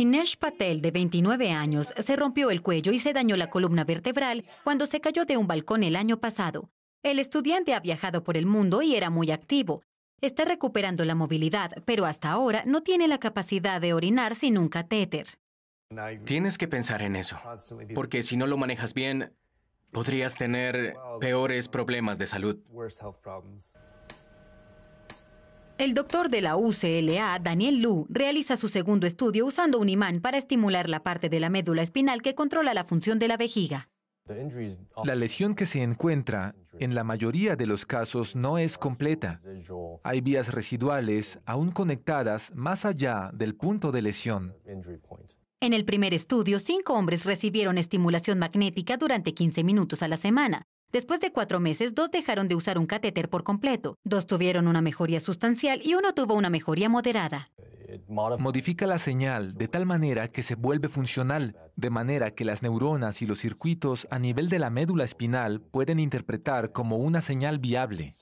Hinesh Patel, de 29 años, se rompió el cuello y se dañó la columna vertebral cuando se cayó de un balcón el año pasado. El estudiante ha viajado por el mundo y era muy activo. Está recuperando la movilidad, pero hasta ahora no tiene la capacidad de orinar sin un catéter. Tienes que pensar en eso, porque si no lo manejas bien, podrías tener peores problemas de salud. El doctor de la UCLA, Daniel Lu, realiza su segundo estudio usando un imán para estimular la parte de la médula espinal que controla la función de la vejiga. La lesión que se encuentra en la mayoría de los casos no es completa. Hay vías residuales aún conectadas más allá del punto de lesión. En el primer estudio, cinco hombres recibieron estimulación magnética durante 15 minutos a la semana, Después de cuatro meses, dos dejaron de usar un catéter por completo, dos tuvieron una mejoría sustancial y uno tuvo una mejoría moderada. Modifica la señal de tal manera que se vuelve funcional, de manera que las neuronas y los circuitos a nivel de la médula espinal pueden interpretar como una señal viable.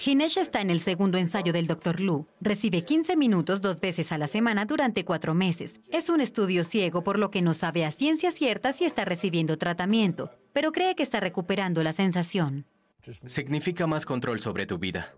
Hinesh está en el segundo ensayo del Dr. Lu. Recibe 15 minutos dos veces a la semana durante cuatro meses. Es un estudio ciego, por lo que no sabe a ciencia cierta si está recibiendo tratamiento, pero cree que está recuperando la sensación. Significa más control sobre tu vida.